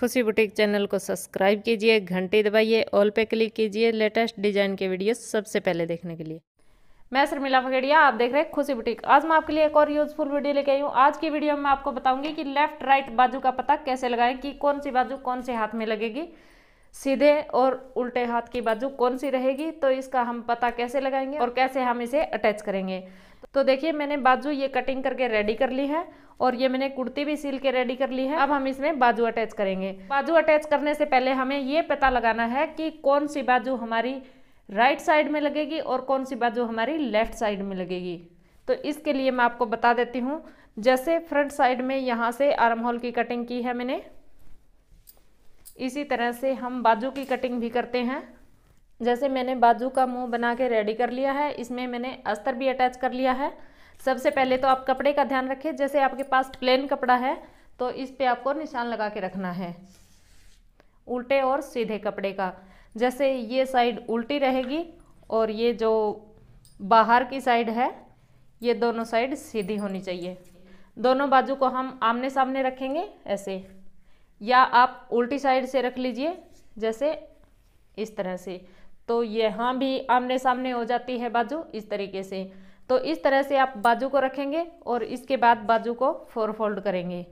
खुशी boutique channel को subscribe कीजिए घंटी दबाइए ऑल पे क्लिक कीजिए लेटेस्ट डिजाइन के वीडियो सबसे पहले देखने के लिए मैं शर्मिला फगेड़िया आप देख रहे हैं खुशी बुटीक आज मैं आपके लिए एक और यूजफुल वीडियो लेके आई हूँ आज की वीडियो में आपको बताऊंगी कि लेफ्ट राइट बाजू का पता कैसे लगाएं कि कौन सी बाजू कौन से हाथ में लगेगी सीधे और उल्टे हाथ की बाजू कौन सी रहेगी तो इसका हम पता कैसे लगाएंगे और कैसे हम इसे अटैच करेंगे तो देखिए मैंने बाजू ये कटिंग करके रेडी कर ली है और ये मैंने कुर्ती भी सिल के रेडी कर ली है अब हम इसमें बाजू अटैच करेंगे बाजू अटैच करने से पहले हमें ये पता लगाना है कि कौन सी बाजू हमारी राइट साइड में लगेगी और कौन सी बाजू हमारी लेफ्ट साइड में लगेगी तो इसके लिए मैं आपको बता देती हूँ जैसे फ्रंट साइड में यहाँ से आर्म होल की कटिंग की है मैंने इसी तरह से हम बाजू की कटिंग भी करते हैं जैसे मैंने बाजू का मुंह बना के रेडी कर लिया है इसमें मैंने अस्तर भी अटैच कर लिया है सबसे पहले तो आप कपड़े का ध्यान रखें जैसे आपके पास प्लेन कपड़ा है तो इस पे आपको निशान लगा के रखना है उल्टे और सीधे कपड़े का जैसे ये साइड उल्टी रहेगी और ये जो बाहर की साइड है ये दोनों साइड सीधी होनी चाहिए दोनों बाजू को हम आमने सामने रखेंगे ऐसे या आप उल्टी साइड से रख लीजिए जैसे इस तरह से तो यहाँ भी आमने सामने हो जाती है बाजू इस तरीके से तो इस तरह से आप बाजू को रखेंगे और इसके बाद बाजू को फोर फोल्ड करेंगे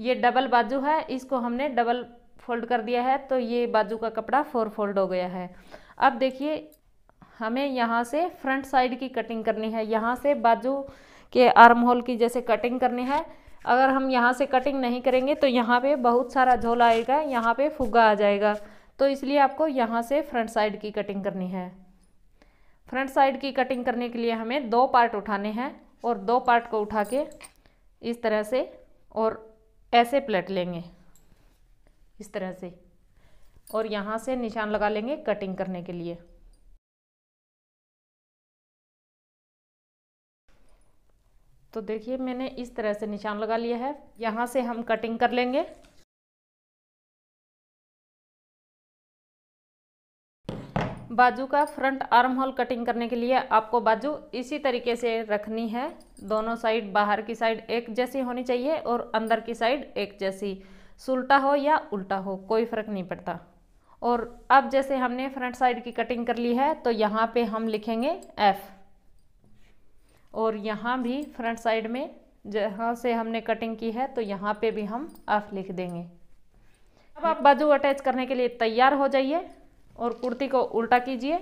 ये डबल बाजू है इसको हमने डबल फोल्ड कर दिया है तो ये बाजू का कपड़ा फोर फोल्ड हो गया है अब देखिए हमें यहाँ से फ्रंट साइड की कटिंग करनी है यहाँ से बाजू के आर्म होल की जैसे कटिंग करनी है अगर हम यहाँ से कटिंग नहीं करेंगे तो यहाँ पे बहुत सारा झोल आएगा यहाँ पे फुग्गा आ जाएगा तो इसलिए आपको यहाँ से फ्रंट साइड की कटिंग करनी है फ्रंट साइड की कटिंग करने के लिए हमें दो पार्ट उठाने हैं और दो पार्ट को उठा के इस तरह से और ऐसे प्लेट लेंगे इस तरह से और यहाँ से निशान लगा लेंगे कटिंग करने के लिए तो देखिए मैंने इस तरह से निशान लगा लिया है यहाँ से हम कटिंग कर लेंगे बाजू का फ्रंट आर्म होल कटिंग करने के लिए आपको बाजू इसी तरीके से रखनी है दोनों साइड बाहर की साइड एक जैसी होनी चाहिए और अंदर की साइड एक जैसी सुलटा हो या उल्टा हो कोई फ़र्क नहीं पड़ता और अब जैसे हमने फ्रंट साइड की कटिंग कर ली है तो यहाँ पे हम लिखेंगे एफ़ और यहाँ भी फ्रंट साइड में जहाँ से हमने कटिंग की है तो यहाँ पे भी हम ऑफ लिख देंगे अब आप बाजू अटैच करने के लिए तैयार हो जाइए और कुर्ती को उल्टा कीजिए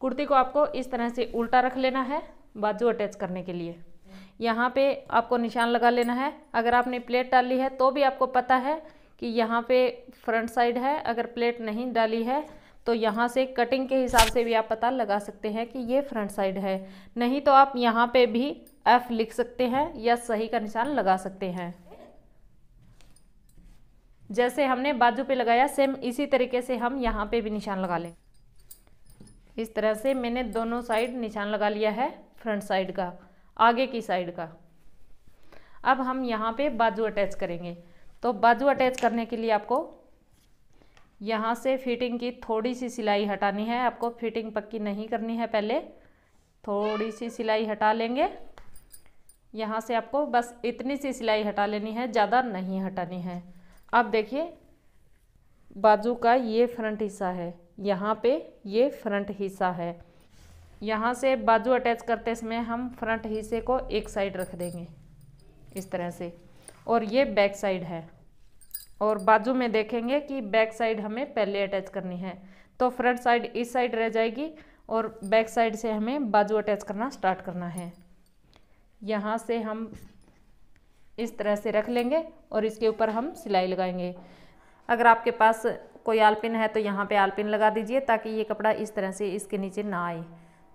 कुर्ती को आपको इस तरह से उल्टा रख लेना है बाजू अटैच करने के लिए यहाँ पे आपको निशान लगा लेना है अगर आपने प्लेट डाली है तो भी आपको पता है कि यहाँ पे फ्रंट साइड है अगर प्लेट नहीं डाली है तो यहाँ से कटिंग के हिसाब से भी आप पता लगा सकते हैं कि ये फ्रंट साइड है नहीं तो आप यहाँ पे भी एफ़ लिख सकते हैं या सही का निशान लगा सकते हैं जैसे हमने बाजू पे लगाया सेम इसी तरीके से हम यहाँ पे भी निशान लगा लें इस तरह से मैंने दोनों साइड निशान लगा लिया है फ्रंट साइड का आगे की साइड का अब हम यहाँ पे बाजू अटैच करेंगे तो बाजू अटैच करने के लिए आपको यहाँ से फिटिंग की थोड़ी सी सिलाई हटानी है आपको फिटिंग पक्की नहीं करनी है पहले थोड़ी सी सिलाई हटा लेंगे यहाँ से आपको बस इतनी सी सिलाई हटा लेनी है ज़्यादा नहीं हटानी है अब देखिए बाजू का ये फ्रंट हिस्सा है यहाँ पे ये फ्रंट हिस्सा है यहाँ से बाजू अटैच करते समय हम फ्रंट हिस्से को एक साइड रख देंगे इस तरह से और ये बैक साइड है और बाजू में देखेंगे कि बैक साइड हमें पहले अटैच करनी है तो फ्रंट साइड इस साइड रह जाएगी और बैक साइड से हमें बाजू अटैच करना स्टार्ट करना है यहाँ से हम इस तरह से रख लेंगे और इसके ऊपर हम सिलाई लगाएंगे अगर आपके पास कोई आलपिन है तो यहाँ पे आलपिन लगा दीजिए ताकि ये कपड़ा इस तरह से इसके नीचे ना आए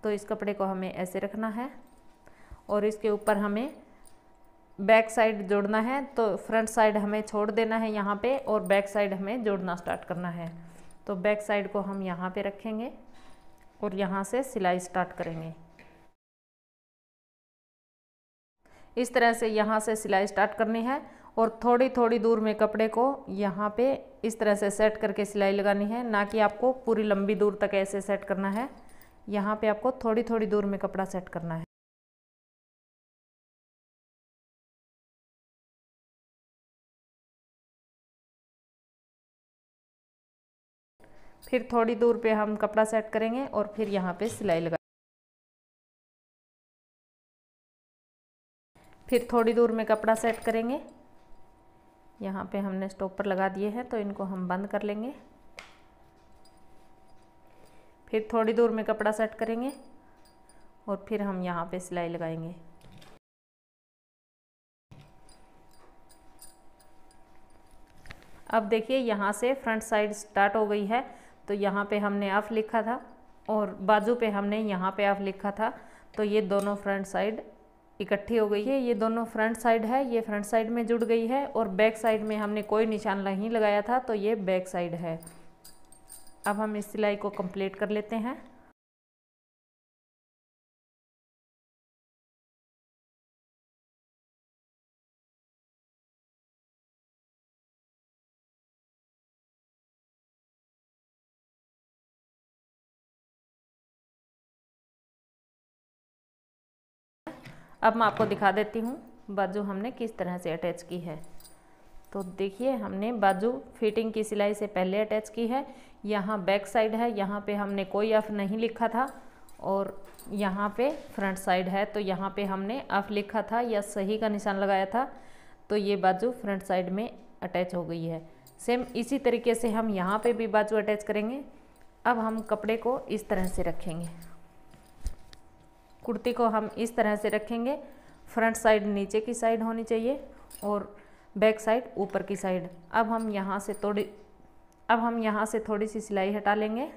तो इस कपड़े को हमें ऐसे रखना है और इसके ऊपर हमें बैक साइड जोड़ना है तो फ्रंट साइड हमें छोड़ देना है यहाँ पे और बैक साइड हमें जोड़ना स्टार्ट करना है तो बैक साइड को हम यहाँ पे रखेंगे और यहाँ से सिलाई स्टार्ट करेंगे इस तरह से यहाँ से सिलाई स्टार्ट करनी है और थोड़ी थोड़ी दूर में कपड़े को यहाँ पे इस तरह से सेट करके सिलाई लगानी है ना कि आपको पूरी लंबी दूर तक ऐसे सेट करना है यहाँ पे आपको थोड़ी थोड़ी दूर में कपड़ा सेट करना है फिर थोड़ी दूर पे हम कपड़ा सेट करेंगे और फिर यहाँ पे सिलाई लगा फिर थोड़ी दूर में कपड़ा सेट करेंगे यहाँ पे हमने स्टॉपर लगा दिए हैं तो इनको हम बंद कर लेंगे फिर थोड़ी दूर में कपड़ा सेट करेंगे और फिर हम यहाँ पे सिलाई लगाएंगे अब देखिए यहाँ से फ्रंट साइड स्टार्ट हो गई है तो यहाँ पे हमने अफ लिखा था और बाजू पे हमने यहाँ पे अफ लिखा था तो ये दोनों फ्रंट साइड इकट्ठी हो गई है ये दोनों फ्रंट साइड है ये फ्रंट साइड में जुड़ गई है और बैक साइड में हमने कोई निशान नहीं लगाया था तो ये बैक साइड है अब हम इस सिलाई को कंप्लीट कर लेते हैं अब मैं आपको दिखा देती हूँ बाजू हमने किस तरह से अटैच की है तो देखिए हमने बाजू फिटिंग की सिलाई से पहले अटैच की है यहाँ बैक साइड है यहाँ पे हमने कोई अफ नहीं लिखा था और यहाँ पे फ्रंट साइड है तो यहाँ पे हमने अफ लिखा था या सही का निशान लगाया था तो ये बाजू फ्रंट साइड में अटैच हो गई है सेम इसी तरीके से हम यहाँ पे भी बाजू अटैच करेंगे अब हम कपड़े को इस तरह से रखेंगे कुर्ती को हम इस तरह से रखेंगे फ्रंट साइड नीचे की साइड होनी चाहिए और बैक साइड ऊपर की साइड अब हम यहाँ से थोड़ी अब हम यहाँ से थोड़ी सी सिलाई हटा लेंगे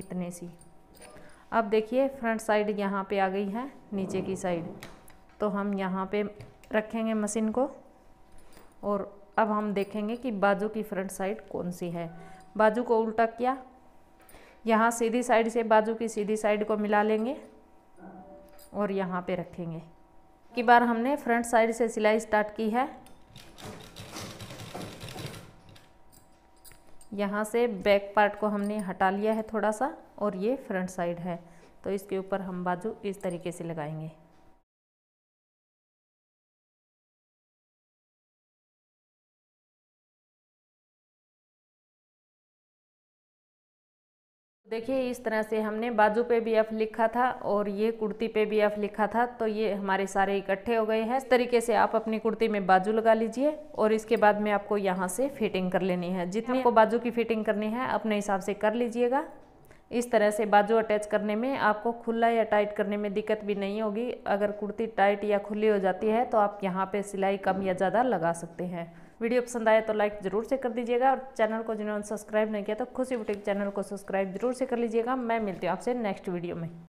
इतने सी अब देखिए फ्रंट साइड यहाँ पे आ गई है नीचे की साइड तो हम यहाँ पे रखेंगे मशीन को और अब हम देखेंगे कि बाजू की फ्रंट साइड कौन सी है बाजू को उल्टा किया यहाँ सीधी साइड से बाजू की सीधी साइड को मिला लेंगे और यहाँ पे रखेंगे की बार हमने फ्रंट साइड से सिलाई स्टार्ट की है यहाँ से बैक पार्ट को हमने हटा लिया है थोड़ा सा और ये फ्रंट साइड है तो इसके ऊपर हम बाजू इस तरीके से लगाएंगे देखिए इस तरह से हमने बाजू पे भी एफ लिखा था और ये कुर्ती पे भी एफ लिखा था तो ये हमारे सारे इकट्ठे हो गए हैं इस तरीके से आप अपनी कुर्ती में बाजू लगा लीजिए और इसके बाद में आपको यहाँ से फिटिंग कर लेनी है जितनी हाँ। आपको बाजू की फिटिंग करनी है अपने हिसाब से कर लीजिएगा इस तरह से बाजू अटैच करने में आपको खुला या टाइट करने में दिक्कत भी नहीं होगी अगर कुर्ती टाइट या खुली हो जाती है तो आप यहाँ पर सिलाई कम या ज़्यादा लगा सकते हैं वीडियो पसंद आया तो लाइक ज़रूर से कर दीजिएगा और चैनल को जिन्होंने सब्सक्राइब नहीं किया तो खुशी बुटीक चैनल को सब्सक्राइब जरूर से कर लीजिएगा मैं मिलती हूँ आपसे नेक्स्ट वीडियो में